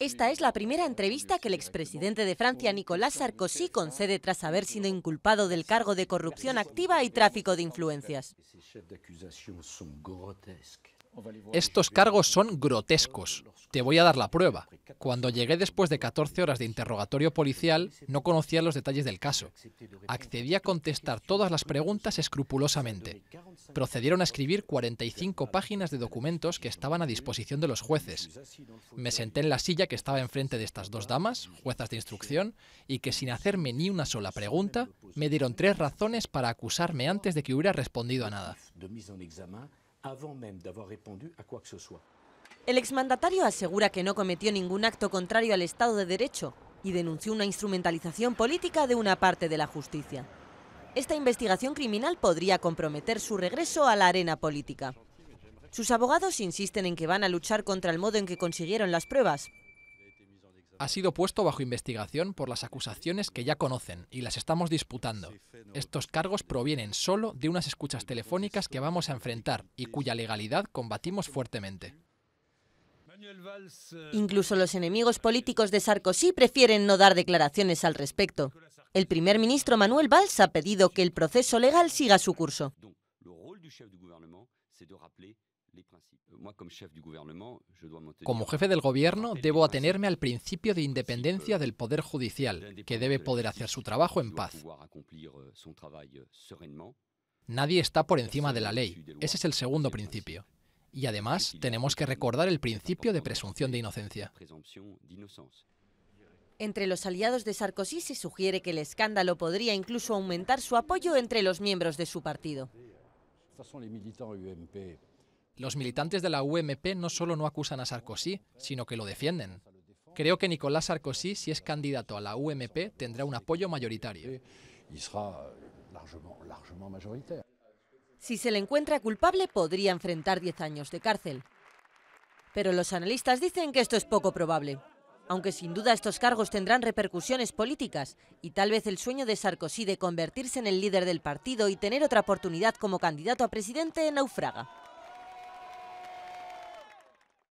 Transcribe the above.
Esta es la primera entrevista que el expresidente de Francia, Nicolas Sarkozy, concede tras haber sido inculpado del cargo de corrupción activa y tráfico de influencias. Estos cargos son grotescos. Te voy a dar la prueba. Cuando llegué después de 14 horas de interrogatorio policial, no conocía los detalles del caso. Accedí a contestar todas las preguntas escrupulosamente. Procedieron a escribir 45 páginas de documentos que estaban a disposición de los jueces. Me senté en la silla que estaba enfrente de estas dos damas, juezas de instrucción, y que sin hacerme ni una sola pregunta, me dieron tres razones para acusarme antes de que hubiera respondido a nada. El exmandatario asegura que no cometió ningún acto contrario al Estado de Derecho y denunció una instrumentalización política de una parte de la justicia. Esta investigación criminal podría comprometer su regreso a la arena política. Sus abogados insisten en que van a luchar contra el modo en que consiguieron las pruebas, ha sido puesto bajo investigación por las acusaciones que ya conocen y las estamos disputando. Estos cargos provienen solo de unas escuchas telefónicas que vamos a enfrentar y cuya legalidad combatimos fuertemente. Incluso los enemigos políticos de Sarkozy prefieren no dar declaraciones al respecto. El primer ministro Manuel Valls ha pedido que el proceso legal siga su curso. Como jefe del gobierno, debo atenerme al principio de independencia del euh, Poder Judicial, que debe poder hacer su trabajo en paz. Euh, euh, Nadie está por encima de la ley. Ese es el segundo principio. Y además, tenemos que recordar el principio de presunción de inocencia. Entre los aliados de Sarkozy se sugiere que el escándalo podría incluso aumentar su apoyo entre los miembros de su partido. Los militantes de la UMP no solo no acusan a Sarkozy, sino que lo defienden. Creo que Nicolás Sarkozy, si es candidato a la UMP, tendrá un apoyo mayoritario. Si se le encuentra culpable, podría enfrentar 10 años de cárcel. Pero los analistas dicen que esto es poco probable. Aunque sin duda estos cargos tendrán repercusiones políticas y tal vez el sueño de Sarkozy de convertirse en el líder del partido y tener otra oportunidad como candidato a presidente naufraga.